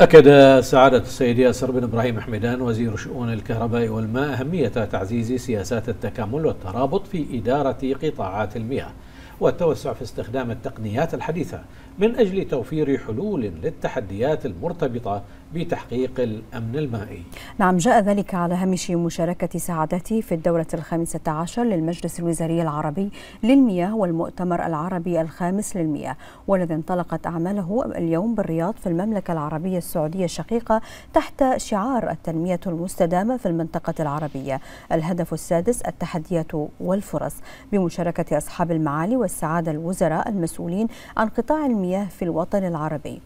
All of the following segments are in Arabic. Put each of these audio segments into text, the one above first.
أكد سعادة السيد ياسر بن إبراهيم حمدان وزير شؤون الكهرباء والماء أهمية تعزيز سياسات التكامل والترابط في إدارة قطاعات المياه والتوسع في استخدام التقنيات الحديثة من أجل توفير حلول للتحديات المرتبطة بتحقيق الأمن المائي نعم جاء ذلك على هامش مشاركة سعادتي في الدورة الخامسة عشر للمجلس الوزاري العربي للمياه والمؤتمر العربي الخامس للمياه والذي انطلقت أعماله اليوم بالرياض في المملكة العربية السعودية الشقيقة تحت شعار التنمية المستدامة في المنطقة العربية الهدف السادس التحديات والفرص بمشاركة أصحاب المعالي والسعادة الوزراء المسؤولين عن قطاع المياه في الوطن العربي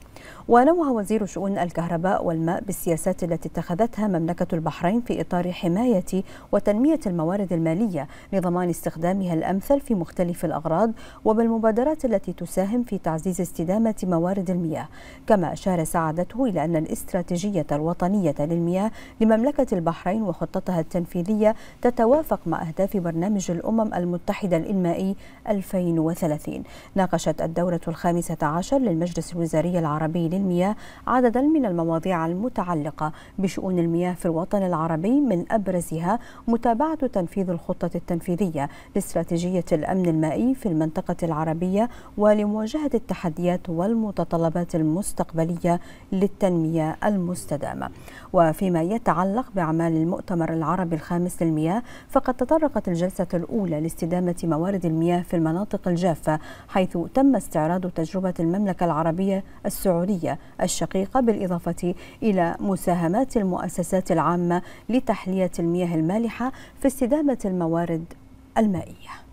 ونوه وزير شؤون الكهرباء والماء بالسياسات التي اتخذتها مملكة البحرين في إطار حماية وتنمية الموارد المالية لضمان استخدامها الأمثل في مختلف الأغراض وبالمبادرات التي تساهم في تعزيز استدامة موارد المياه كما أشار سعادته إلى أن الاستراتيجية الوطنية للمياه لمملكة البحرين وخطتها التنفيذية تتوافق مع أهداف برنامج الأمم المتحدة الإنمائي 2030 ناقشت الدورة الخامسة عشر للمجلس الوزاري العربي العربي للمياه عددا من المواضيع المتعلقة بشؤون المياه في الوطن العربي من أبرزها متابعة تنفيذ الخطة التنفيذية لاستراتيجية الأمن المائي في المنطقة العربية ولمواجهة التحديات والمتطلبات المستقبلية للتنمية المستدامة وفيما يتعلق بأعمال المؤتمر العربي الخامس للمياه فقد تطرقت الجلسة الأولى لاستدامة موارد المياه في المناطق الجافة حيث تم استعراض تجربة المملكة العربية السعودية الدولية الشقيقة بالإضافة إلى مساهمات المؤسسات العامة لتحلية المياه المالحة في استدامة الموارد المائية